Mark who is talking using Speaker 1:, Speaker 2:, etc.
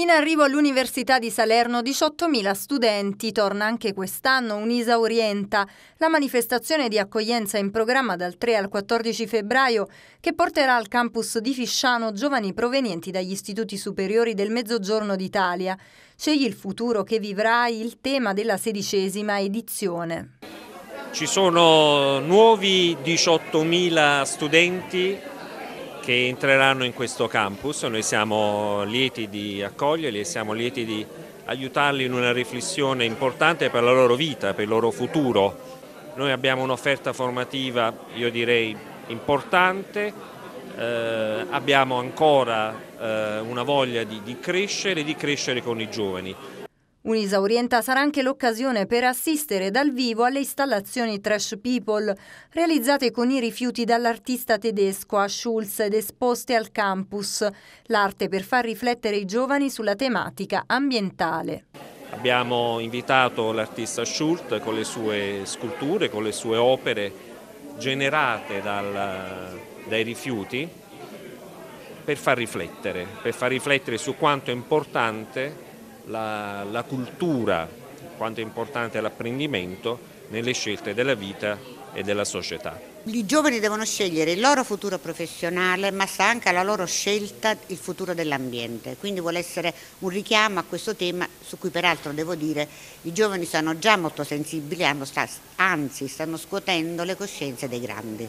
Speaker 1: In arrivo all'Università di Salerno 18.000 studenti, torna anche quest'anno un'Isa Orienta, la manifestazione di accoglienza in programma dal 3 al 14 febbraio che porterà al campus di Fisciano giovani provenienti dagli istituti superiori del Mezzogiorno d'Italia. Scegli il futuro che vivrai, il tema della sedicesima edizione.
Speaker 2: Ci sono nuovi 18.000 studenti che entreranno in questo campus. Noi siamo lieti di accoglierli e siamo lieti di aiutarli in una riflessione importante per la loro vita, per il loro futuro. Noi abbiamo un'offerta formativa, io direi, importante, eh, abbiamo ancora eh, una voglia di, di crescere, di crescere con i giovani.
Speaker 1: Unisaurienta sarà anche l'occasione per assistere dal vivo alle installazioni Trash People, realizzate con i rifiuti dall'artista tedesco a Schulz ed esposte al campus, l'arte per far riflettere i giovani sulla tematica ambientale.
Speaker 2: Abbiamo invitato l'artista Schulz con le sue sculture, con le sue opere generate dal, dai rifiuti per far riflettere, per far riflettere su quanto è importante la, la cultura, quanto è importante l'apprendimento nelle scelte della vita e della società.
Speaker 3: I giovani devono scegliere il loro futuro professionale, ma sta anche alla loro scelta il futuro dell'ambiente. Quindi vuole essere un richiamo a questo tema su cui peraltro devo dire i giovani sono già molto sensibili, anzi stanno scuotendo le coscienze dei grandi.